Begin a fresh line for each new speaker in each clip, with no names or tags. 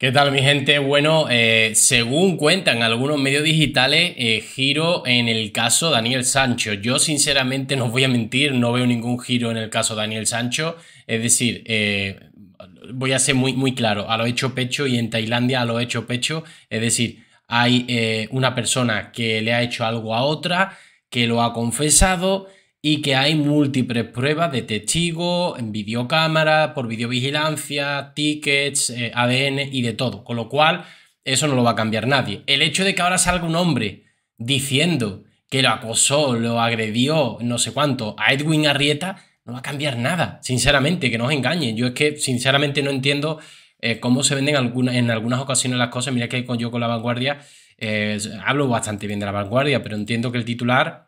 ¿Qué tal mi gente? Bueno, eh, según cuentan algunos medios digitales, eh, giro en el caso Daniel Sancho. Yo sinceramente no voy a mentir, no veo ningún giro en el caso Daniel Sancho. Es decir, eh, voy a ser muy, muy claro, a lo hecho pecho y en Tailandia a lo hecho pecho. Es decir, hay una persona que le ha hecho algo a otra, que lo ha confesado y que hay múltiples pruebas de testigos, en videocámara, por videovigilancia, tickets, eh, ADN y de todo. Con lo cual, eso no lo va a cambiar nadie. El hecho de que ahora salga un hombre diciendo que lo acosó, lo agredió, no sé cuánto, a Edwin Arrieta, no va a cambiar nada, sinceramente, que no os engañen. Yo es que sinceramente no entiendo eh, cómo se venden en algunas ocasiones las cosas. Mira que yo con la vanguardia eh, hablo bastante bien de la vanguardia, pero entiendo que el titular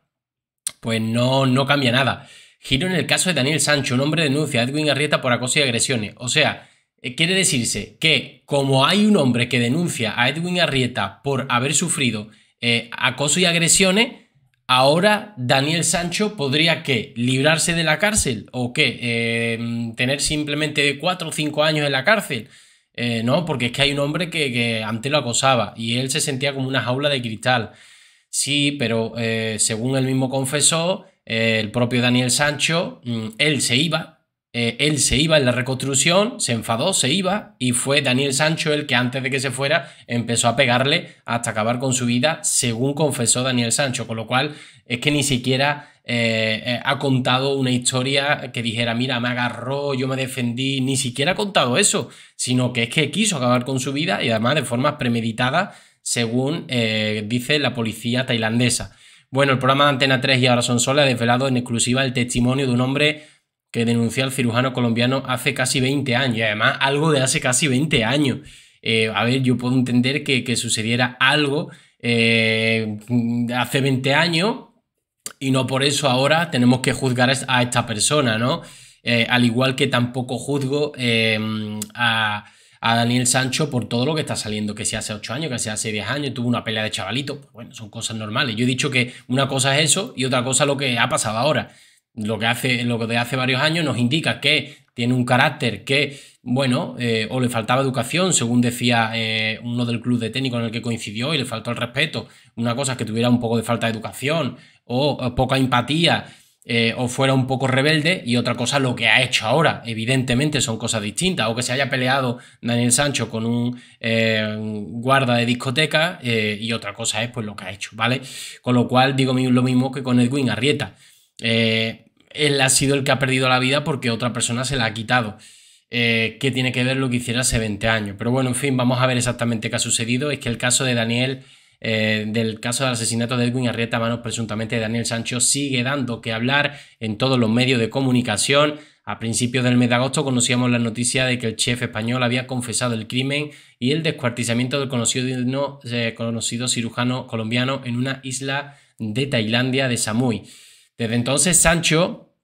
pues no, no cambia nada. Giro en el caso de Daniel Sancho, un hombre denuncia a Edwin Arrieta por acoso y agresiones. O sea, eh, quiere decirse que como hay un hombre que denuncia a Edwin Arrieta por haber sufrido eh, acoso y agresiones, ahora Daniel Sancho podría que librarse de la cárcel o que eh, tener simplemente cuatro o cinco años en la cárcel. no, porque es que hay un hombre que, que antes lo acosaba y él se sentía como una jaula de cristal. Sí, pero eh, según él mismo confesó, eh, el propio Daniel Sancho, mm, él se iba, eh, él se iba en la reconstrucción, se enfadó, se iba, y fue Daniel Sancho el que antes de que se fuera empezó a pegarle hasta acabar con su vida, según confesó Daniel Sancho, con lo cual es que ni siquiera ha contado una historia que dijera, mira, me agarró, yo me defendí, ni siquiera ha contado eso, sino que es que quiso acabar con su vida y además de formas premeditada según eh, dice la policía tailandesa. Bueno, el programa de Antena 3 y Ahora Son Sola ha desvelado en exclusiva el testimonio de un hombre que denunció al cirujano colombiano hace casi 20 años, y además algo de hace casi 20 años. Eh, a ver, yo puedo entender que, sucediera algo eh, hace 20 años y no por eso ahora tenemos que juzgar a esta persona, ¿no? al igual que tampoco juzgo a a Daniel Sancho por todo lo que está saliendo, que sea hace 8 años, que se hace 10 años, tuvo una pelea de chavalito, pues bueno, son cosas normales. Yo he dicho que una cosa es eso y otra cosa lo que ha pasado ahora. Lo que hace, lo que de hace varios años nos indica que tiene un carácter que, bueno, eh, o le faltaba educación, según decía eh, uno del club de técnico en el que coincidió y le faltó el respeto. Una cosa es que tuviera un poco de falta de educación o poca empatía eh, o fuera un poco rebelde y otra cosa lo que ha hecho ahora. Evidentemente son cosas distintas. O que se haya peleado Daniel Sancho con un eh, guarda de discoteca eh, y otra cosa es pues lo que ha hecho, ¿vale? Con lo cual digo lo mismo que con Edwin Arrieta. él ha sido el que ha perdido la vida porque otra persona se la ha quitado. ¿qué tiene que ver lo que hiciera hace 20 años. Pero bueno, en fin, vamos a ver exactamente qué ha sucedido. Es que el caso de Daniel eh, del caso del asesinato de Edwin Arrieta a manos presuntamente de Daniel Sancho sigue dando que hablar en todos los medios de comunicación. A principios del mes de agosto conocíamos la noticia de que el chef español había confesado el crimen y el descuartizamiento del conocido, eh, conocido cirujano colombiano en una isla de Tailandia de Samui. Desde entonces Sancho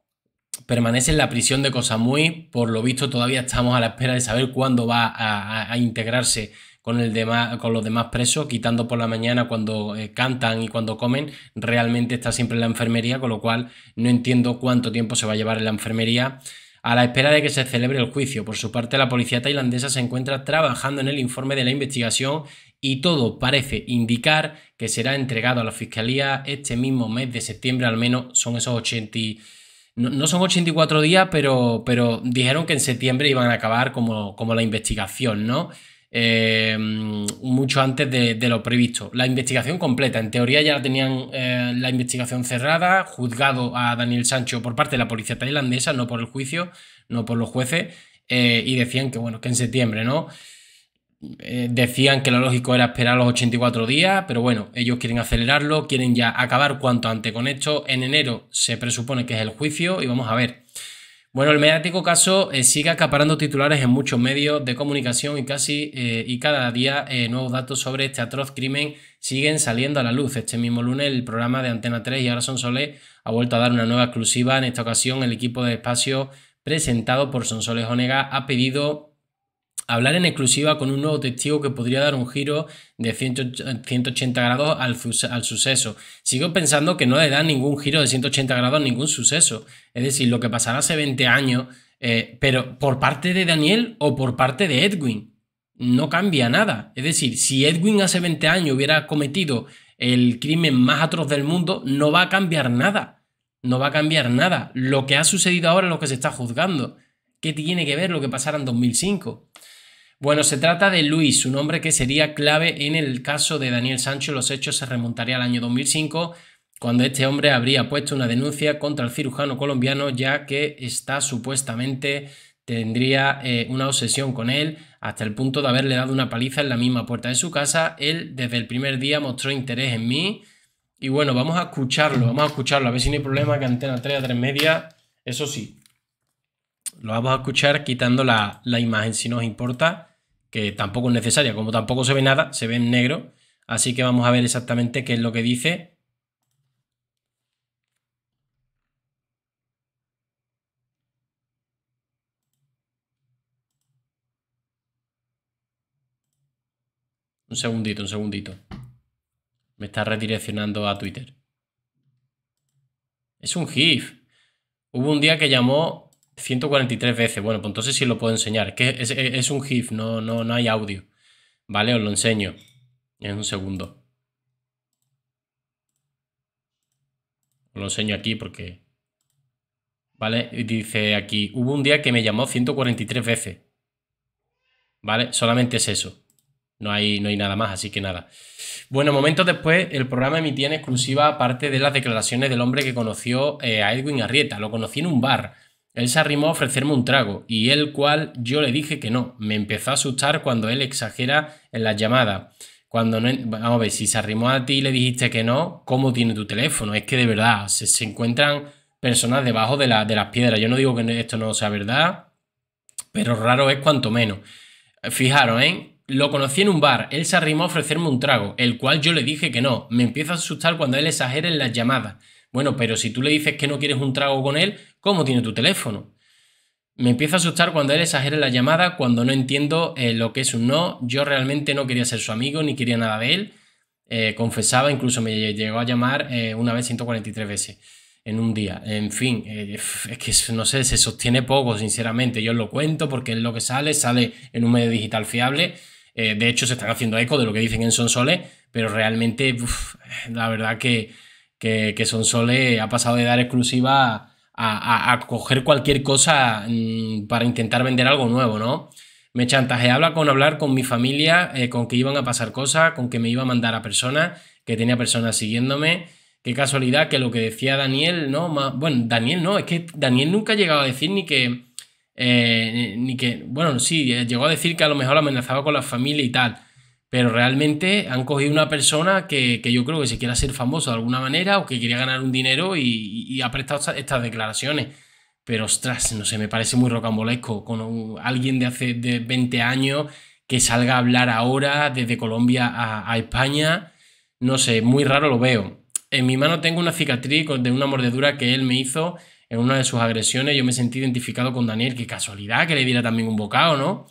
permanece en la prisión de Koh Samui. Por lo visto, todavía estamos a la espera de saber cuándo va a integrarse con, el demás, con los demás presos, quitando por la mañana cuando eh, cantan y cuando comen, realmente está siempre en la enfermería, con lo cual no entiendo cuánto tiempo se va a llevar en la enfermería a la espera de que se celebre el juicio. Por su parte, la policía tailandesa se encuentra trabajando en el informe de la investigación y todo parece indicar que será entregado a la fiscalía este mismo mes de septiembre, al menos son esos 80... No, son 84 días, pero, pero dijeron que en septiembre iban a acabar como, como la investigación, ¿no? Em, mucho antes de, lo previsto. La investigación completa, en teoría ya tenían eh, la investigación cerrada, juzgado a Daniel Sancho por parte de la policía tailandesa, no por el juicio, no por los jueces, eh, y decían que, bueno, que en septiembre, ¿no? Eh, decían que lo lógico era esperar los 84 días, pero bueno, ellos quieren acelerarlo, quieren ya acabar cuanto antes con esto. En enero se presupone que es el juicio y vamos a ver. Bueno, el mediático caso eh, sigue acaparando titulares en muchos medios de comunicación y casi eh, y cada día eh, nuevos datos sobre este atroz crimen siguen saliendo a la luz. Este mismo lunes el programa de Antena 3 y Son Solé ha vuelto a dar una nueva exclusiva. En esta ocasión el equipo de espacio presentado por Sonsoles Onega ha pedido hablar en exclusiva con un nuevo testigo que podría dar un giro de 180 grados al, suceso. Sigo pensando que no le da ningún giro de 180 grados a ningún suceso. Es decir, lo que pasará hace 20 años, eh, pero por parte de Daniel o por parte de Edwin, no cambia nada. Es decir, si Edwin hace 20 años hubiera cometido el crimen más atroz del mundo, no va a cambiar nada. No va a cambiar nada. Lo que ha sucedido ahora es lo que se está juzgando. ¿Qué tiene que ver lo que pasara en 2005? Bueno, se trata de Luis, un hombre que sería clave en el caso de Daniel Sancho. Los hechos se remontarían al año 2005, cuando este hombre habría puesto una denuncia contra el cirujano colombiano, ya que está supuestamente tendría eh, una obsesión con él hasta el punto de haberle dado una paliza en la misma puerta de su casa. Él desde el primer día mostró interés en mí. Y bueno, vamos a escucharlo, vamos a escucharlo, a ver si no hay problema que Antena 3 a 3 media, eso sí, lo vamos a escuchar quitando la, imagen si nos importa, que tampoco es necesaria, como tampoco se ve nada, se ve en negro, así que vamos a ver exactamente qué es lo que dice Un segundito, un segundito. Me está redireccionando a Twitter. Es un GIF. Hubo un día que llamó 143 veces. Bueno, pues entonces sí lo puedo enseñar. Que es, es, un GIF, no, no, no hay audio. Vale, os lo enseño. En un segundo. Os lo enseño aquí porque... Vale, dice aquí, hubo un día que me llamó 143 veces. Vale, solamente es eso. No hay, no hay nada más, así que nada. Bueno, momentos después, el programa emitía en exclusiva parte de las declaraciones del hombre que conoció eh, a Edwin Arrieta. Lo conocí en un bar él se arrimó a ofrecerme un trago, y el cual yo le dije que no. Me empezó a asustar cuando él exagera en las llamadas. Cuando no, vamos a ver, si se arrimó a ti y le dijiste que no, ¿cómo tiene tu teléfono? Es que de verdad, se, encuentran personas debajo de, de las piedras. Yo no digo que esto no sea verdad, pero raro es cuanto menos. Fijaros, ¿eh? Lo conocí en un bar, él se arrimó a ofrecerme un trago, el cual yo le dije que no. Me empieza a asustar cuando él exagera en las llamadas. Bueno, pero si tú le dices que no quieres un trago con él, ¿Cómo tiene tu teléfono? Me empieza a asustar cuando él exagera la llamada, cuando no entiendo eh, lo que es un no. Yo realmente no quería ser su amigo ni quería nada de él. Eh, confesaba, incluso me llegó a llamar eh, una vez 143 veces en un día. En fin, es que no sé, se sostiene poco, sinceramente. Yo lo cuento porque es lo que sale, sale en un medio digital fiable. de hecho, se están haciendo eco de lo que dicen en Sonsole, pero realmente, la verdad que, que, que Sonsole ha pasado de dar exclusiva a, coger cualquier cosa mm, para intentar vender algo nuevo, ¿no? Me chantajeaba con hablar con mi familia, eh, con que iban a pasar cosas, con que me iba a mandar a personas, que tenía personas siguiéndome. Qué casualidad que lo que decía Daniel, ¿no? bueno, Daniel no, es que Daniel nunca ha llegado a decir ni que... Eh, ni que, bueno, sí, eh, llegó a decir que a lo mejor amenazaba con la familia y tal, pero realmente han cogido una persona que, que yo creo que se quiera ser famoso de alguna manera o que quería ganar un dinero y, ha prestado estas declaraciones. Pero ostras, no sé, me parece muy rocambolesco con alguien de hace de 20 años que salga a hablar ahora desde Colombia a, a España. No sé, muy raro lo veo. En mi mano tengo una cicatriz de una mordedura que él me hizo en una de sus agresiones. Yo me sentí identificado con Daniel. Qué casualidad que le diera también un bocado, ¿no?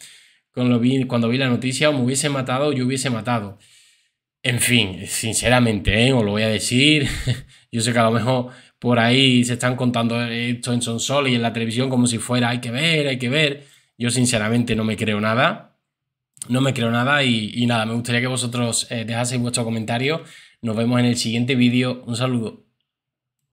cuando vi, la noticia, o me hubiese matado o yo hubiese matado. En fin, sinceramente, ¿eh? os lo voy a decir. yo sé que a lo mejor por ahí se están contando esto en son sol y en la televisión como si fuera hay que ver, hay que ver. Yo sinceramente no me creo nada. No me creo nada y, nada, me gustaría que vosotros eh, dejaseis vuestro comentario. Nos vemos en el siguiente vídeo. Un saludo.